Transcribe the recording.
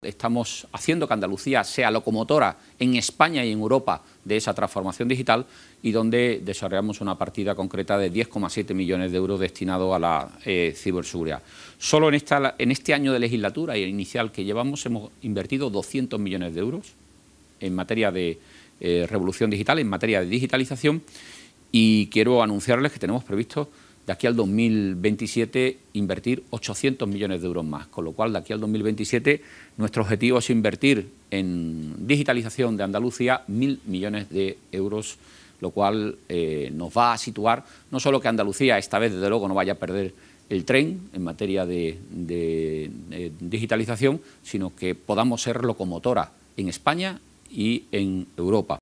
Estamos haciendo que Andalucía sea locomotora en España y en Europa de esa transformación digital y donde desarrollamos una partida concreta de 10,7 millones de euros destinado a la eh, ciberseguridad. Solo en, este año de legislatura y el inicial que llevamos hemos invertido 200 millones de euros en materia de eh, revolución digital, en materia de digitalización y quiero anunciarles que tenemos previsto de aquí al 2027 invertir 800 millones de euros más, con lo cual de aquí al 2027 nuestro objetivo es invertir en digitalización de Andalucía mil millones de euros, lo cual eh, nos va a situar, no solo que Andalucía esta vez desde luego no vaya a perder el tren en materia de digitalización, sino que podamos ser locomotora en España y en Europa.